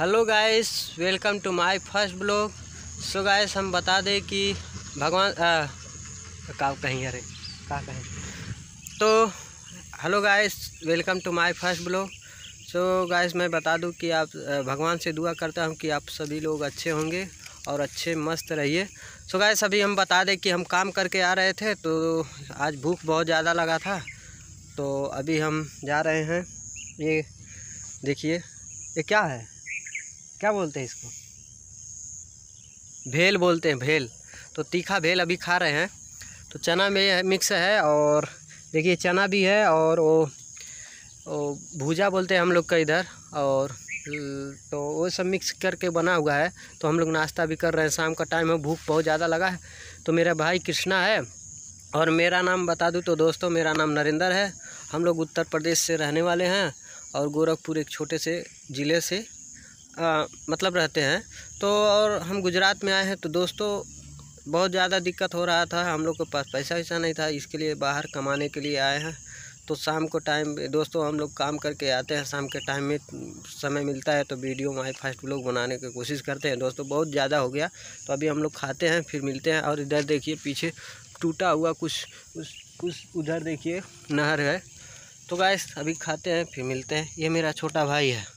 hello guys welcome to my first blog so guys हम बता दें कि भगवान का कहीं अरे का कहीं तो hello guys welcome to my first blog so guys मैं बता दूं कि आप भगवान से दुआ करता हूं कि आप सभी लोग अच्छे होंगे और अच्छे मस्त रहिए सो गाइस अभी हम बता दें कि हम काम करके आ रहे थे तो आज भूख बहुत ज़्यादा लगा था तो अभी हम जा रहे हैं ये देखिए ये क्या है क्या बोलते हैं इसको भेल बोलते हैं भेल तो तीखा भेल अभी खा रहे हैं तो चना में मिक्स है और देखिए चना भी है और वो, वो भूजा बोलते हैं हम लोग का इधर और तो वो सब मिक्स करके बना हुआ है तो हम लोग नाश्ता भी कर रहे हैं शाम का टाइम है भूख बहुत ज़्यादा लगा है तो मेरा भाई कृष्णा है और मेरा नाम बता दूँ तो दोस्तों मेरा नाम नरेंद्र है हम लोग उत्तर प्रदेश से रहने वाले हैं और गोरखपुर एक छोटे से ज़िले से आ, मतलब रहते हैं तो और हम गुजरात में आए हैं तो दोस्तों बहुत ज़्यादा दिक्कत हो रहा था हम लोग के पास पैसा वैसा नहीं था इसके लिए बाहर कमाने के लिए आए हैं तो शाम को टाइम दोस्तों हम लोग काम करके आते हैं शाम के टाइम में समय मिलता है तो वीडियो माई फर्स्ट लोग बनाने की कोशिश करते हैं दोस्तों बहुत ज़्यादा हो गया तो अभी हम लोग खाते हैं फिर मिलते हैं और इधर देखिए पीछे टूटा हुआ कुछ उस कुछ उधर देखिए नहर है तो गाय अभी खाते हैं फिर मिलते हैं ये मेरा छोटा भाई है